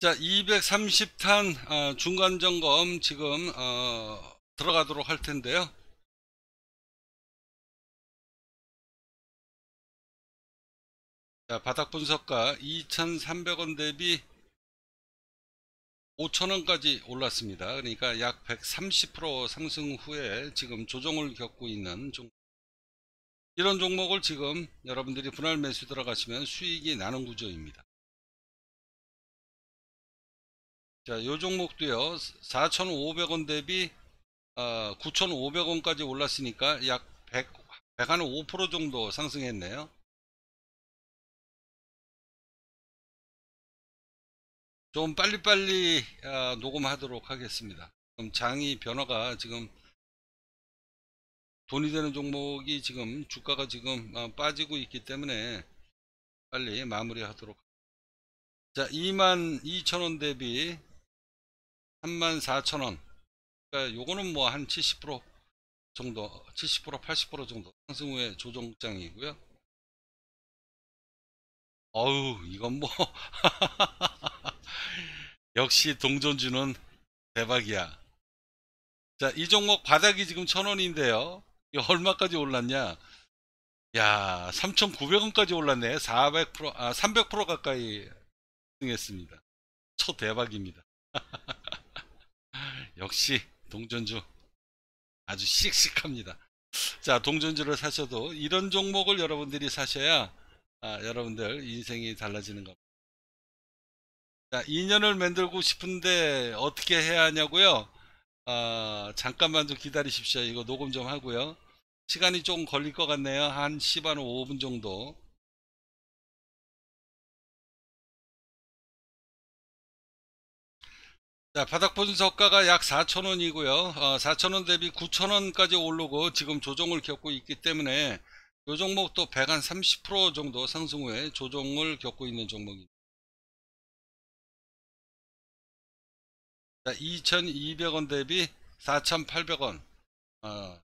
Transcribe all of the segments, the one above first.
자 230탄 어, 중간 점검 지금 어, 들어가도록 할 텐데요 자 바닥 분석가 2300원 대비 5천원까지 올랐습니다 그러니까 약 130% 상승 후에 지금 조정을 겪고 있는 종... 이런 종목을 지금 여러분들이 분할 매수 들어가시면 수익이 나는 구조입니다 자, 요 종목도요. 4,500원 대비 어, 9,500원까지 올랐으니까 약 100, 105% 정도 상승했네요. 좀 빨리빨리 어, 녹음하도록 하겠습니다. 그럼 장이 변화가 지금 돈이 되는 종목이 지금 주가가 지금 어, 빠지고 있기 때문에 빨리 마무리하도록 하겠습니다. 자 22,000원 대비 34,000원 그러니까 요거는 뭐 한 70% 정도 70% 80% 정도 상승 후에 조정장이고요 어우 이건 뭐 역시 동전주는 대박이야 자이 종목 바닥이 지금 1000원인데요 얼마까지 올랐냐 야 3,900원까지 올랐네 400%아300% 가까이 승했습니다 초 대박입니다 역시 동전주 아주 씩씩합니다. 자 동전주를 사셔도 이런 종목을 여러분들이 사셔야 아, 여러분들 인생이 달라지는 겁니다. 자, 인연을 만들고 싶은데 어떻게 해야 하냐고요? 아, 잠깐만 좀 기다리십시오. 이거 녹음 좀 하고요. 시간이 조금 걸릴 것 같네요. 한 10한 5분 정도. 자, 바닥 분석가가 약 4,000원이고요. 어, 4,000원 대비 9,000원까지 오르고 지금 조정을 겪고 있기 때문에 이 종목도 130% 정도 상승 후에 조정을 겪고 있는 종목입니다. 자, 2,200원 대비 4,800원.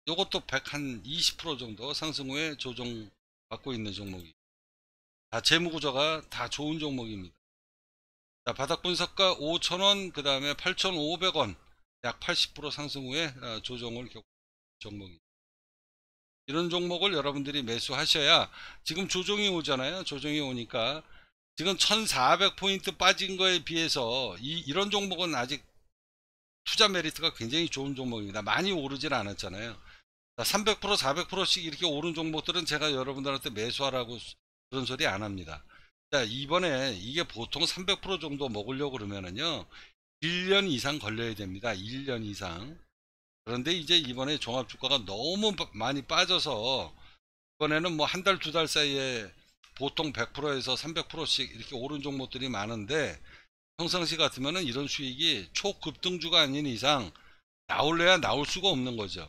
이것도120% 어, 정도 상승 후에 조정 받고 있는 종목입니다. 다 재무구조가 다 좋은 종목입니다. 자, 바닥 분석가 5,000원, 그 다음에 8,500원, 약 80% 상승 후에 어, 조정을 겪은 종목이니다 이런 종목을 여러분들이 매수하셔야 지금 조정이 오잖아요. 조정이 오니까 지금 1,400포인트 빠진 거에 비해서 이, 이런 종목은 아직 투자 메리트가 굉장히 좋은 종목입니다. 많이 오르질 않았잖아요. 300% 400%씩 이렇게 오른 종목들은 제가 여러분들한테 매수하라고 그런 소리 안 합니다. 자, 이번에 이게 보통 300% 정도 먹으려고 그러면은요. 1년 이상 걸려야 됩니다. 1년 이상. 그런데 이제 이번에 종합 주가가 너무 많이 빠져서 이번에는 뭐 한 달 두 달 사이에 보통 100%에서 300%씩 이렇게 오른 종목들이 많은데 평상시 같으면은 이런 수익이 초급등주가 아닌 이상 나올래야 나올 수가 없는 거죠.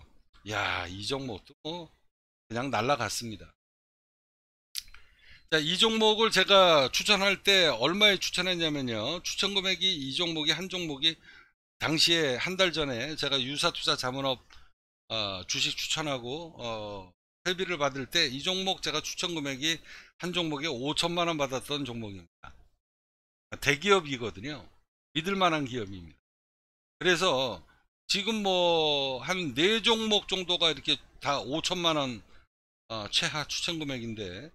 야, 이 종목도 뭐 그냥 날라갔습니다. 자, 이 종목을 제가 추천할 때 얼마에 추천했냐면요. 추천 금액이 이 종목이 한 종목이 당시에 한 달 전에 제가 유사투자 자문업 어, 주식 추천하고 어, 회비를 받을 때 이 종목 제가 추천 금액이 한 종목에 5천만 원 받았던 종목입니다. 대기업이거든요. 믿을 만한 기업입니다. 그래서 지금 뭐 한 네 종목 정도가 이렇게 다 5천만 원 어, 최하 추천 금액인데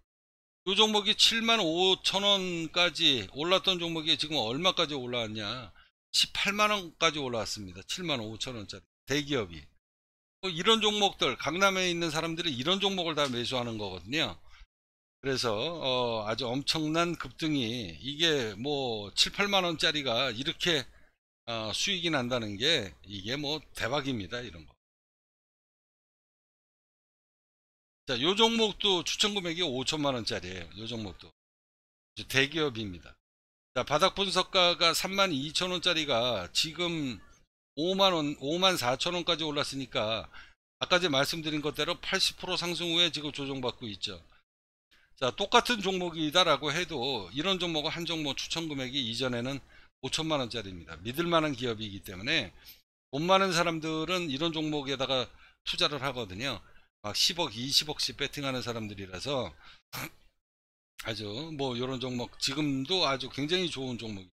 이 종목이 7만 5천 원까지 올랐던 종목이 지금 얼마까지 올라왔냐 18만 원까지 올라왔습니다 7만 5천 원짜리 대기업이 뭐 이런 종목들 강남에 있는 사람들이 이런 종목을 다 매수하는 거거든요 그래서 어, 아주 엄청난 급등이 이게 뭐 7, 8만 원짜리가 이렇게 어, 수익이 난다는 게 이게 뭐 대박입니다 이런 거 자, 요 종목도 추천 금액이 5천만 원짜리예요. 요 종목도 대기업입니다. 자, 바닥 분석가가 3만 2천 원짜리가 지금 5만 원, 5만 4천 원까지 올랐으니까 아까 제 말씀드린 것대로 80% 상승 후에 지금 조정받고 있죠. 자, 똑같은 종목이다라고 해도 이런 종목은 한 종목 추천 금액이 이전에는 5천만 원짜리입니다. 믿을 만한 기업이기 때문에 돈 많은 사람들은 이런 종목에다가 투자를 하거든요. 막 10억, 20억씩 베팅하는 사람들이라서 아주 뭐 이런 종목 지금도 아주 굉장히 좋은 종목.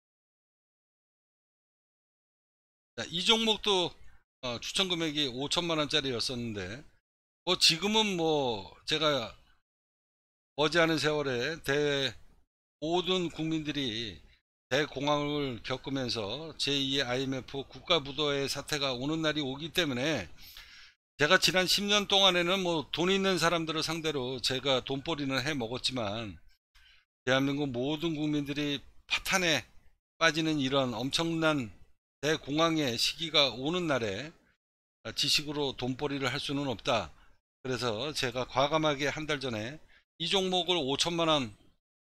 자, 이 종목도 어, 추천 금액이 5천만 원짜리였었는데 뭐 지금은 뭐 제가 어제 하는 세월에 대 모든 국민들이 대공황을 겪으면서 제2의 IMF 국가부도의 사태가 오는 날이 오기 때문에 제가 지난 10년 동안에는 뭐 돈 있는 사람들을 상대로 제가 돈벌이는 해 먹었지만 대한민국 모든 국민들이 파탄에 빠지는 이런 엄청난 대공황의 시기가 오는 날에 지식으로 돈벌이를 할 수는 없다. 그래서 제가 과감하게 한 달 전에 이 종목을 5천만원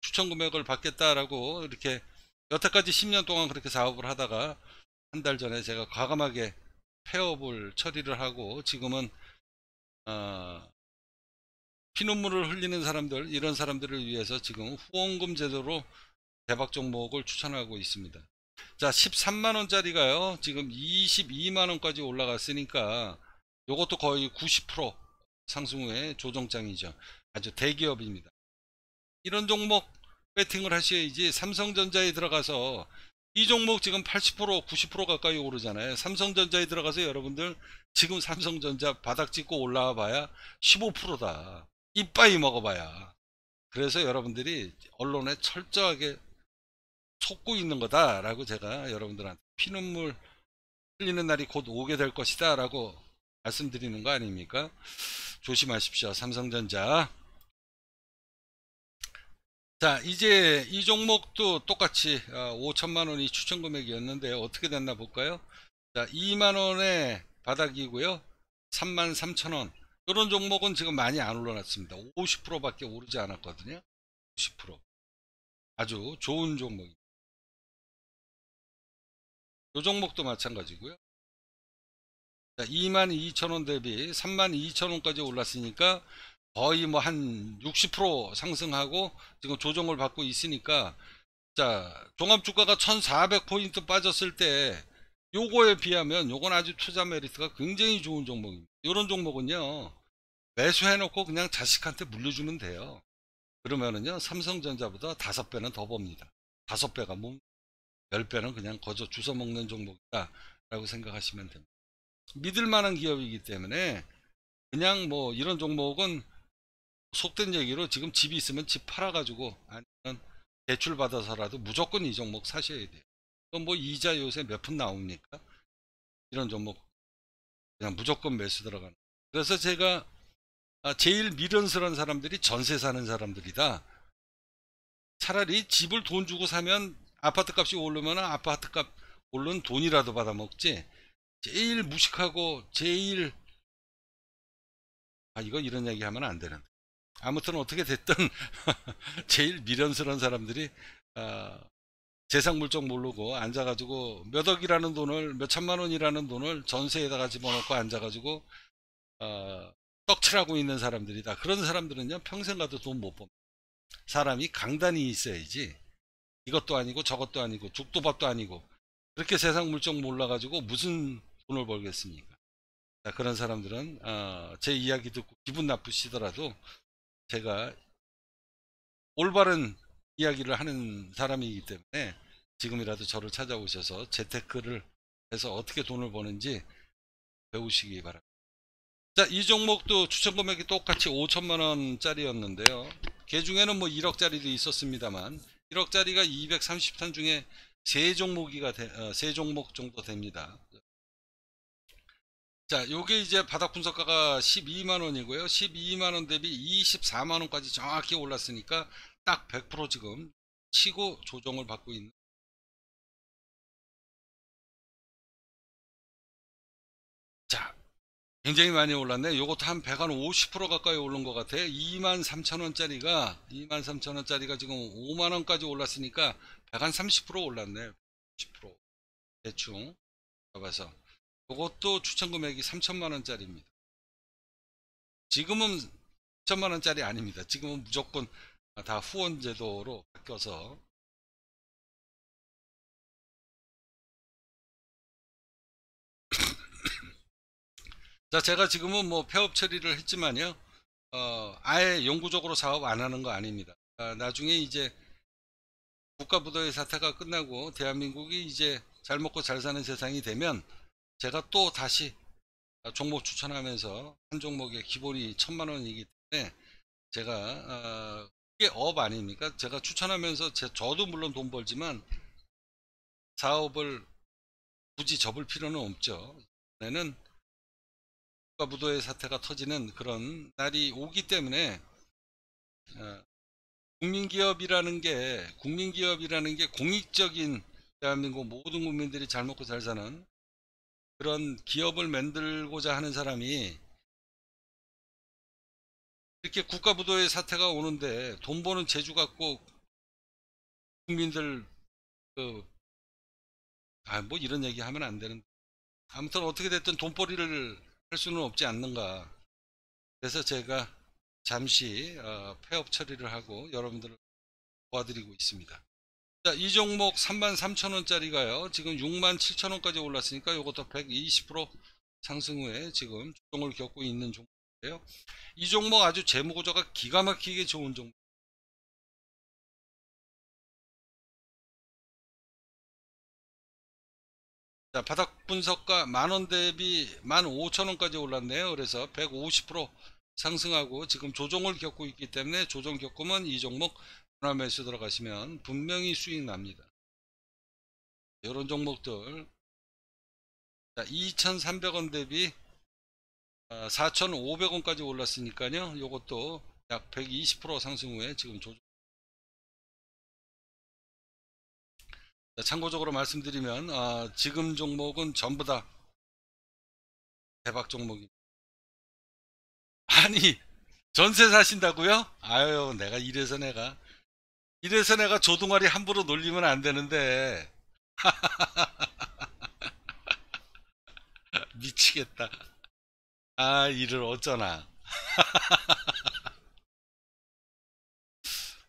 추천 금액을 받겠다라고 이렇게 여태까지 10년 동안 그렇게 사업을 하다가 한 달 전에 제가 과감하게 폐업을 처리를 하고 지금은 어, 피눈물을 흘리는 사람들 이런 사람들을 위해서 지금 후원금 제도로 대박 종목을 추천하고 있습니다 자 13만원짜리가요 지금 22만원까지 올라갔으니까 이것도 거의 90% 상승 후에 조정장이죠 아주 대기업입니다 이런 종목 배팅을 하셔야지 삼성전자에 들어가서 이 종목 지금 80% 90% 가까이 오르잖아요 삼성전자에 들어가서 여러분들 지금 삼성전자 바닥 찍고 올라와 봐야 15%다 이빠이 먹어봐야 그래서 여러분들이 언론에 철저하게 속고 있는 거다 라고 제가 여러분들한테 피눈물 흘리는 날이 곧 오게 될 것이다 라고 말씀드리는 거 아닙니까 조심하십시오 삼성전자 자 이제 이 종목도 똑같이 5천만원이 어, 추천 금액이었는데 어떻게 됐나 볼까요 자 2만원의 바닥이고요 3만 3천원 이런 종목은 지금 많이 안 올라났습니다 50% 밖에 오르지 않았거든요 50% 아주 좋은 종목이 종목도 마찬가지고요 자, 2만 2천원 대비 3만 2천원까지 올랐으니까 거의 뭐 한 60% 상승하고 지금 조정을 받고 있으니까 자 종합 주가가 1400포인트 빠졌을 때 요거에 비하면 요건 아주 투자 메리트가 굉장히 좋은 종목입니다. 이런 종목은요 매수해놓고 그냥 자식한테 물려주면 돼요. 그러면은요 삼성전자보다 다섯 배는 더 봅니다. 다섯 배가 뭐1 0 배는 그냥 거저 주워 먹는 종목이다라고 생각하시면 됩니다. 믿을 만한 기업이기 때문에 그냥 뭐 이런 종목은 속된 얘기로 지금 집이 있으면 집 팔아가지고 아니면 대출 받아서라도 무조건 이 종목 사셔야 돼요. 뭐 이자 요새 몇 푼 나옵니까? 이런 종목 그냥 무조건 매수 들어가는. 그래서 제가 아, 제일 미련스러운 사람들이 전세 사는 사람들이다. 차라리 집을 돈 주고 사면 아파트 값이 오르면 아파트 값 오른 돈이라도 받아먹지. 제일 무식하고 제일 아 이거 이런 얘기 하면 안되는 아무튼 어떻게 됐든 제일 미련스러운 사람들이 어, 재상 물정 모르고 앉아가지고 몇 억이라는 돈을 몇 천만 원이라는 돈을 전세에다가 집어넣고 앉아가지고 어, 아, 떡칠하고 있는 사람들이다. 그런 사람들은요 평생 가도 돈못 봅니다. 사람이 강단이 있어야지 이것도 아니고 저것도 아니고 죽도 밥도 아니고 그렇게 세상 물정 몰라가지고 무슨 돈을 벌겠습니까? 자, 그런 사람들은 어, 제 이야기 듣고 기분 나쁘시더라도 제가 올바른 이야기를 하는 사람이기 때문에 지금이라도 저를 찾아오셔서 재테크를 해서 어떻게 돈을 버는지 배우시기 바랍니다. 자, 이 종목도 추천 금액이 똑같이 5천만 원짜리였는데요. 개 중에는 뭐 1억짜리도 있었습니다만 1억짜리가 230탄 중에 세 종목이가 어, 세 종목 정도 됩니다. 자, 요게 이제 바닥 분석가가 12만 원이고요. 12만 원 대비 24만 원까지 정확히 올랐으니까 딱 100% 지금 치고 조정을 받고 있는 자, 굉장히 많이 올랐네. 요것도 한1 0 50% 가까이 오른 것 같아. 2 3 0 0 0 원짜리가, 2 3 0 0 0 원짜리가 지금 5만 원까지 올랐으니까 1 0 30% 올랐네. 10% 대충 잡아서. 이것도 추천 금액이 3천만 원짜리입니다. 지금은 3천만 원짜리 아닙니다. 지금은 무조건 다 후원 제도로 바뀌어서 자 제가 지금은 뭐 폐업 처리를 했지만요 어, 아예 영구적으로 사업 안 하는 거 아닙니다 아, 나중에 이제 국가부도의 사태가 끝나고 대한민국이 이제 잘 먹고 잘 사는 세상이 되면 제가 또 다시 종목 추천하면서 한 종목의 기본이 천만 원이기 때문에 제가 아, 그게업 아닙니까? 제가 추천하면서 제, 저도 물론 돈 벌지만 사업을 굳이 접을 필요는 없죠. 내는 국가부도의 사태가 터지는 그런 날이 오기 때문에 아, 국민기업이라는 게 국민기업이라는 게 공익적인 대한민국 모든 국민들이 잘 먹고 잘 사는 그런 기업을 만들고자 하는 사람이 이렇게 국가부도의 사태가 오는데 돈 버는 재주 갖고 국민들 그, 아뭐 이런 얘기 하면 안 되는데 아무튼 어떻게 됐든 돈벌이를 할 수는 없지 않는가 그래서 제가 잠시 어, 폐업 처리를 하고 여러분들을 도와드리고 있습니다. 자, 이 종목 33,000원짜리가요. 지금 67,000원까지 올랐으니까 이것도 120% 상승 후에 지금 조정을 겪고 있는 종목인데요. 이 종목 아주 재무 구조가 기가 막히게 좋은 종목. 자, 바닥 분석가 만원 대비 15,000원까지 올랐네요. 그래서 150% 상승하고 지금 조정을 겪고 있기 때문에 조정 겪으면 이 종목 하나매수 들어가시면 분명히 수익 납니다. 이런 종목들 2,300원 대비 4,500원까지 아, 올랐으니까요. 이것도 약 120% 상승 후에 지금 조정 참고적으로 말씀드리면 아, 지금 종목은 전부 다 대박 종목입니다. 아니 전세 사신다고요? 아유 내가 이래서 내가 이래서 내가 조동아리 함부로 놀리면 안 되는데 미치겠다 아 일을 어쩌나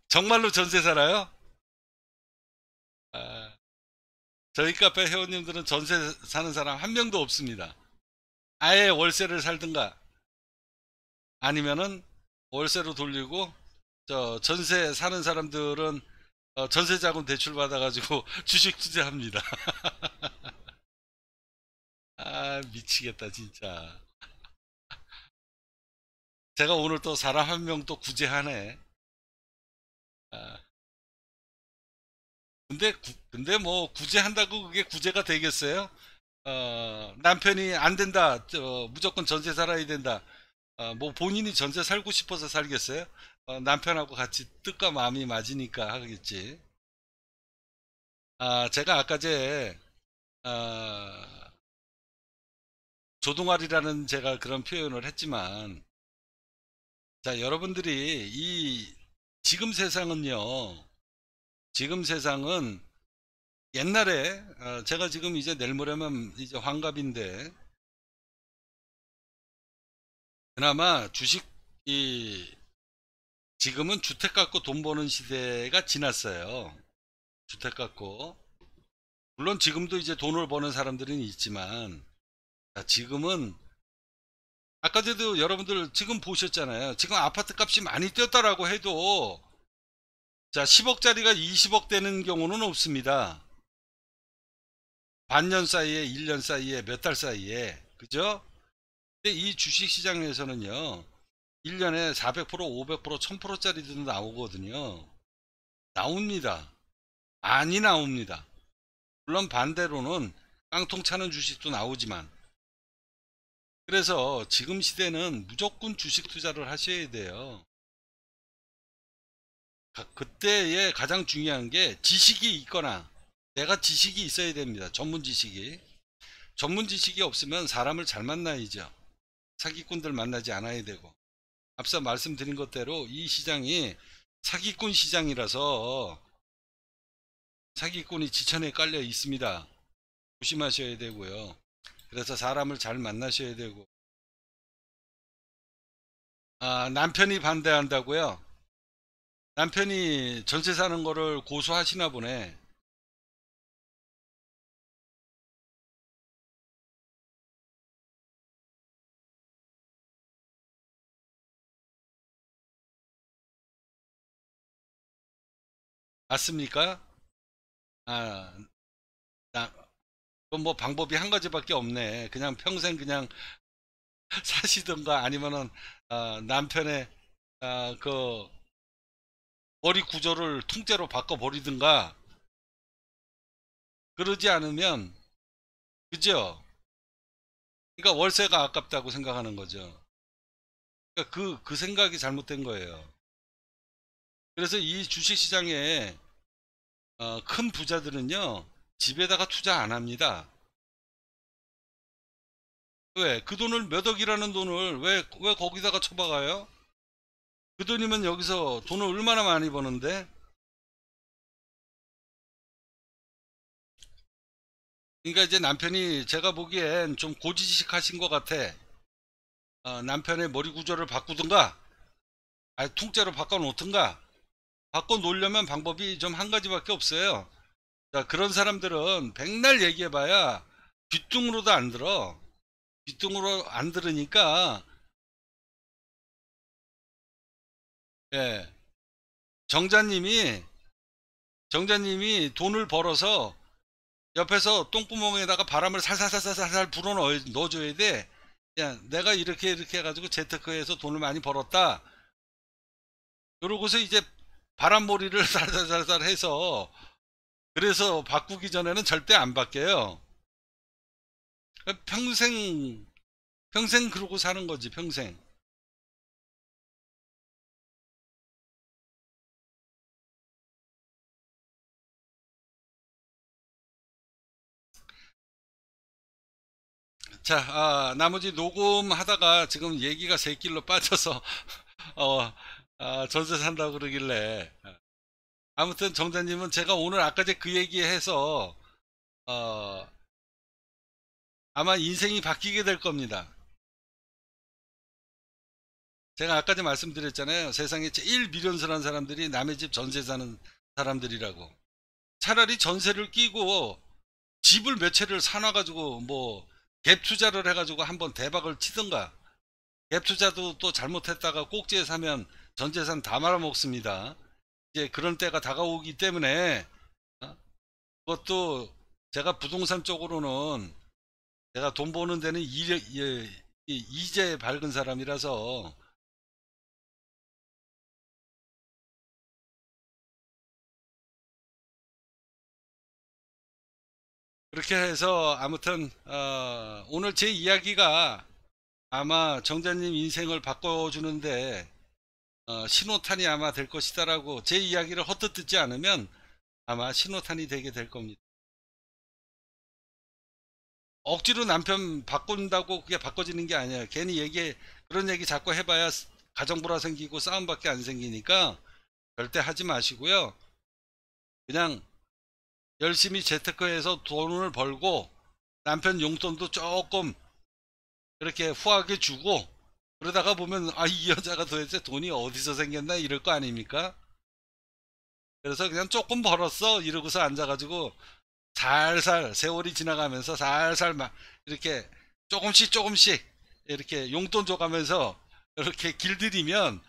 정말로 전세 살아요? 아, 저희 카페 회원님들은 전세 사는 사람 한 명도 없습니다 아예 월세를 살든가 아니면은 월세로 돌리고 저 전세 사는 사람들은 어, 전세 자금 대출 받아가지고 주식 투자합니다. 아 미치겠다 진짜. 제가 오늘 또 사람 한 명 또 구제하네. 아, 근데 구, 근데 뭐 구제한다고 그게 구제가 되겠어요? 어, 남편이 안 된다, 어, 무조건 전세 살아야 된다. 어, 뭐 본인이 전세 살고 싶어서 살겠어요? 어, 남편하고 같이 뜻과 마음이 맞으니까 하겠지. 아, 제가 아까제 아, 조동아리라는 제가 그런 표현을 했지만 자 여러분들이 이 지금 세상은요 지금 세상은 옛날에 어, 제가 지금 이제 내일 모레면 이제 환갑인데 그나마 주식 이 지금은 주택 갖고 돈 버는 시대가 지났어요. 주택 갖고. 물론 지금도 이제 돈을 버는 사람들은 있지만, 지금은, 아까 저도 여러분들 지금 보셨잖아요. 지금 아파트 값이 많이 뛰었다라고 해도, 자, 10억짜리가 20억 되는 경우는 없습니다. 반년 사이에, 1년 사이에, 몇 달 사이에. 그죠? 근데 이 주식 시장에서는요, 1년에 400%, 500%, 1000%짜리도 나오거든요. 나옵니다. 많이 나옵니다. 물론 반대로는 깡통 차는 주식도 나오지만 그래서 지금 시대는 무조건 주식 투자를 하셔야 돼요. 그때에 가장 중요한 게 지식이 있거나 내가 지식이 있어야 됩니다. 전문 지식이. 전문 지식이 없으면 사람을 잘 만나야죠. 사기꾼들 만나지 않아야 되고. 앞서 말씀드린 것대로 이 시장이 사기꾼 시장이라서 사기꾼이 지천에 깔려 있습니다. 조심하셔야 되고요. 그래서 사람을 잘 만나셔야 되고 아, 남편이 반대한다고요? 남편이 전세 사는 거를 고소하시나 보네. 맞습니까? 아, 나, 그뭐 방법이 한 가지밖에 없네. 그냥 평생 그냥 사시던가 아니면은 아, 남편의 아, 그 머리 구조를 통째로 바꿔버리든가 그러지 않으면 그죠? 그러니까 월세가 아깝다고 생각하는 거죠. 그러니까 그, 그 생각이 잘못된 거예요. 그래서 이 주식시장에 어, 큰 부자들은요 집에다가 투자 안 합니다 왜? 그 돈을 몇 억이라는 돈을 왜, 왜 거기다가 쳐박아요? 그 돈이면 여기서 돈을 얼마나 많이 버는데? 그러니까 이제 남편이 제가 보기엔 좀 고지식 하신 것 같아. 어, 남편의 머리 구조를 바꾸든가, 아니, 통째로 바꿔놓든가, 바꿔 놓으려면 방법이 좀 한 가지밖에 없어요. 자, 그런 사람들은 백날 얘기해봐야 귀뚱으로도 안 들어. 귀뚱으로 안 들으니까, 예. 정자님이, 정자님이 돈을 벌어서 옆에서 똥구멍에다가 바람을 살살살살살 불어 넣어줘야 돼. 야, 내가 이렇게 이렇게 해가지고 재테크해서 돈을 많이 벌었다. 그러고서 이제 바람몰이를 살살살살 해서 그래서 바꾸기 전에는 절대 안 바뀌어요. 평생 평생 그러고 사는 거지 평생. 자, 아, 나머지 녹음하다가 지금 얘기가 새 길로 빠져서 어, 아, 전세 산다고 그러길래 어. 아무튼 정자님은 제가 오늘 아까제 그 얘기해서 어, 아마 인생이 바뀌게 될 겁니다. 제가 아까 전 말씀드렸잖아요. 세상에 제일 미련스러운 사람들이 남의 집 전세 사는 사람들이라고. 차라리 전세를 끼고 집을 몇 채를 사놔가지고 뭐 갭 투자를 해가지고 한번 대박을 치던가갭 투자도 또 잘못했다가 꼭지에 사면 전 재산 다 말아먹습니다. 이제 그런 때가 다가오기 때문에 어? 그것도 제가 부동산 쪽으로는 제가 돈 버는 데는 이력, 예, 제 밝은 사람이라서 그렇게 해서 아무튼 어, 오늘 제 이야기가 아마 정자님 인생을 바꿔주는데 어, 신호탄이 아마 될 것이다라고 제 이야기를 헛듣 듣지 않으면 아마 신호탄이 되게 될 겁니다. 억지로 남편 바꾼다고 그게 바꿔지는 게 아니야. 괜히 얘기 그런 얘기 자꾸 해봐야 가정보라 생기고 싸움밖에 안 생기니까 절대 하지 마시고요. 그냥 열심히 재테크해서 돈을 벌고 남편 용돈도 조금 그렇게 후하게 주고 그러다가 보면 아이 여자가 도대체 돈이 어디서 생겼나 이럴 거 아닙니까? 그래서 그냥 조금 벌었어 이러고서 앉아가지고 살살 세월이 지나가면서 살살 막 이렇게 조금씩 조금씩 이렇게 용돈 줘가면서 이렇게 길들이면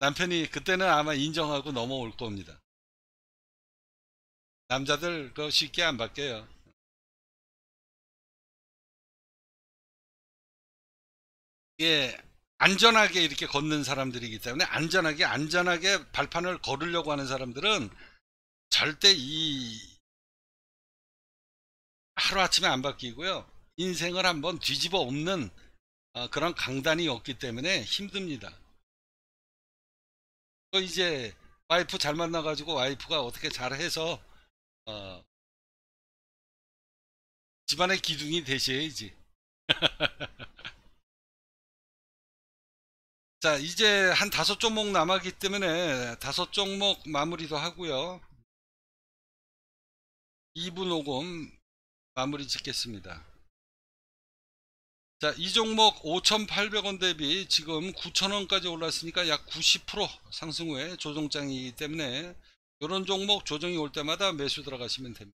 남편이 그때는 아마 인정하고 넘어올 겁니다. 남자들 그거 쉽게 안 바뀌어요. 예, 안전하게 이렇게 걷는 사람들이기 때문에 안전하게 안전하게 발판을 걸으려고 하는 사람들은 절대 이 하루아침에 안 바뀌고요. 인생을 한번 뒤집어 엎는 어, 그런 강단이 없기 때문에 힘듭니다. 또 이제 와이프 잘 만나가지고 와이프가 어떻게 잘해서 어, 집안의 기둥이 되셔야지. 자 이제 한 다섯 종목 남았기 때문에 다섯 종목 마무리도 하고요 2분 오금 마무리 짓겠습니다 자 이 종목 5,800원 대비 지금 9,000원까지 올랐으니까 약 90% 상승 후에 조정장이기 때문에 이런 종목 조정이 올 때마다 매수 들어가시면 됩니다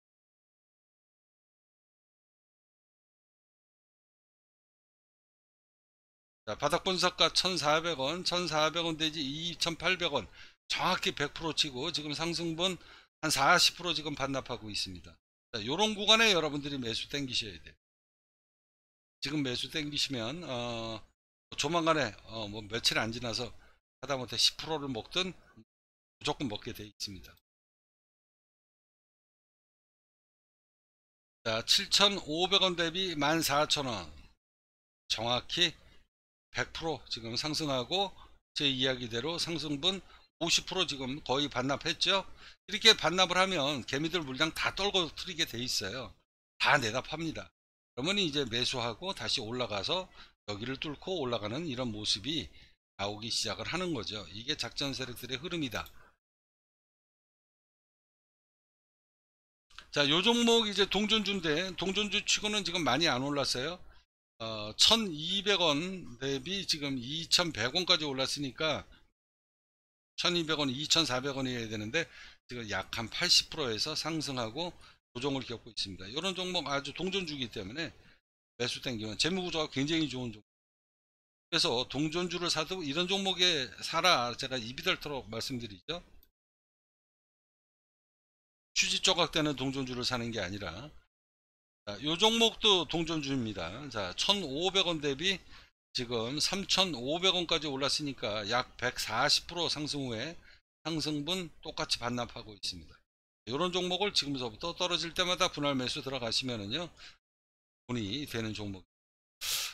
자, 바닥 분석가 1,400원, 1,400원 되지 2,800원 정확히 100% 치고 지금 상승분 한 40% 지금 반납하고 있습니다. 자, 요런 구간에 여러분들이 매수 땡기셔야 돼요. 지금 매수 땡기시면 어, 조만간에 어, 뭐 며칠 안 지나서 하다못해 10%를 먹든 무조건 먹게 돼 있습니다. 자, 7,500원 대비 14,000원 정확히 100% 지금 상승하고 제 이야기대로 상승분 50% 지금 거의 반납했죠 이렇게 반납을 하면 개미들 물량 다 떨궈뜨리게 돼 있어요 다 내다 팝니다 그러면 이제 매수하고 다시 올라가서 여기를 뚫고 올라가는 이런 모습이 나오기 시작을 하는 거죠 이게 작전 세력들의 흐름이다 자요 종목 이제 동전주인데 동전주 치고는 지금 많이 안 올랐어요 어, 1200원 대비 지금 2100원까지 올랐으니까 1200원 2400원이어야 되는데 지금 약 한 80%에서 상승하고 조정을 겪고 있습니다 이런 종목 아주 동전주기 때문에 매수 땡기면 재무구조가 굉장히 좋은 종목 그래서 동전주를 사도 이런 종목에 사라 제가 입이 닳도록 말씀드리죠 휴지 조각되는 동전주를 사는 게 아니라 자, 요 종목도 동전주입니다. 자, 1,500원 대비 지금 3,500원까지 올랐으니까 약 140% 상승 후에 상승분 똑같이 반납하고 있습니다. 이런 종목을 지금서부터 떨어질 때마다 분할 매수 들어가시면은요 돈이 되는 종목.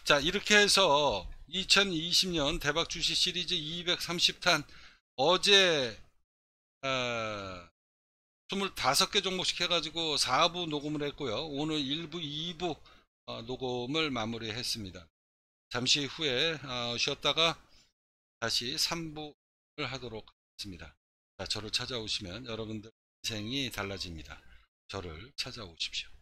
자 이렇게 해서 2020년 대박 주식 시리즈 230탄 어제 어, 25개 종목씩 해가지고 4부 녹음을 했고요. 오늘 1부, 2부 어, 녹음을 마무리했습니다. 잠시 후에 어, 쉬었다가 다시 3부를 하도록 하겠습니다. 저를 찾아오시면 여러분들 인생이 달라집니다. 저를 찾아오십시오.